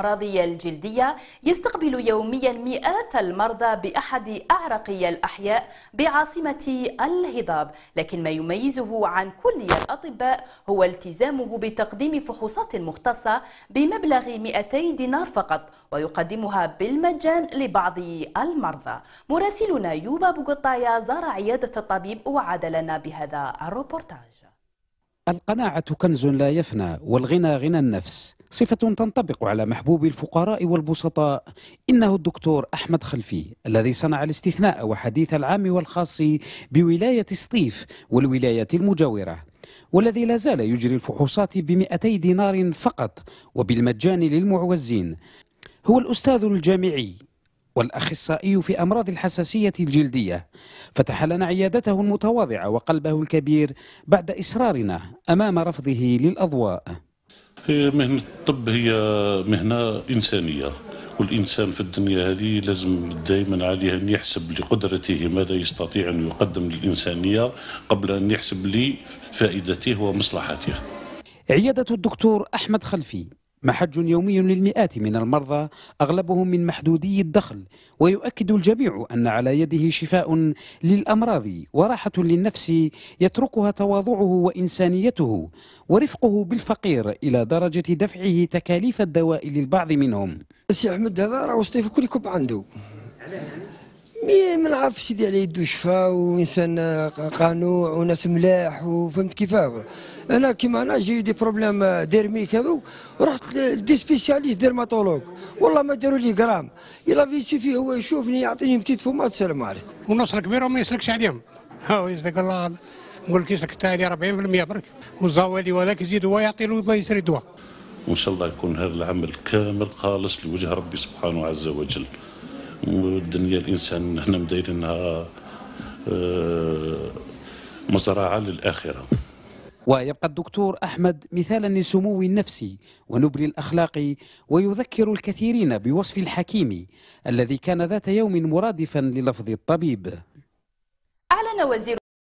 الأمراضية الجلدية يستقبل يوميا مئات المرضى بأحد أعرق الأحياء بعاصمة الهضاب لكن ما يميزه عن كل الأطباء هو التزامه بتقديم فحوصات مختصة بمبلغ 200 دينار فقط ويقدمها بالمجان لبعض المرضى مراسلنا يوبا بوغطايا زار عيادة الطبيب وعاد لنا بهذا الروبورتاج القناعة كنز لا يفنى والغنى غنى النفس صفة تنطبق على محبوب الفقراء والبسطاء إنه الدكتور أحمد خلفي الذي صنع الاستثناء وحديث العام والخاص بولاية سطيف والولاية المجاورة والذي لا زال يجري الفحوصات بمئتي دينار فقط وبالمجان للمعوزين هو الأستاذ الجامعي والأخصائي في أمراض الحساسية الجلدية فتح لنا عيادته المتواضعة وقلبه الكبير بعد إصرارنا أمام رفضه للأضواء هي مهنة الطب هي مهنة إنسانية والإنسان في الدنيا هذه لازم دائما عليه أن يحسب لقدرته ماذا يستطيع أن يقدم للإنسانية قبل أن يحسب لفائدته ومصلحته عيادة الدكتور أحمد خلفي محج يومي للمئات من المرضى أغلبهم من محدودي الدخل ويؤكد الجميع أن على يده شفاء للأمراض وراحة للنفس يتركها تواضعه وإنسانيته ورفقه بالفقير إلى درجة دفعه تكاليف الدواء للبعض منهم سي أحمد هذا راه وصيف كل كب عنده مي ما نعرفش سيدي على يدو شفا وانسان قانوع وناس ملاح وفهمت كيفاه انا كيما انا جي دي بروبليم ديرميك هذو رحت لدي سبيسياليست ديرماتولوج والله ما داروا لي غرام الا في سيفي هو يشوفني يعطيني بتيت فما السلام عليكم ونص الكبير وما يسلكش عليهم هو يسلك الله نقول لك يسلك تالي 40% برك والزوالي وهذاك يزيد هو يعطي له يسري دواء وان شاء الله يكون هذا العمل كامل خالص لوجه ربي سبحانه عز وجل الدنيا الانسان هنا مدايرينها آه، مزرعه للاخره ويبقى الدكتور أحمد مثالا لسمو النفسي ونبل الأخلاق ويذكر الكثيرين بوصف الحكيم الذي كان ذات يوم مرادفا للفظ الطبيب أعلن وزير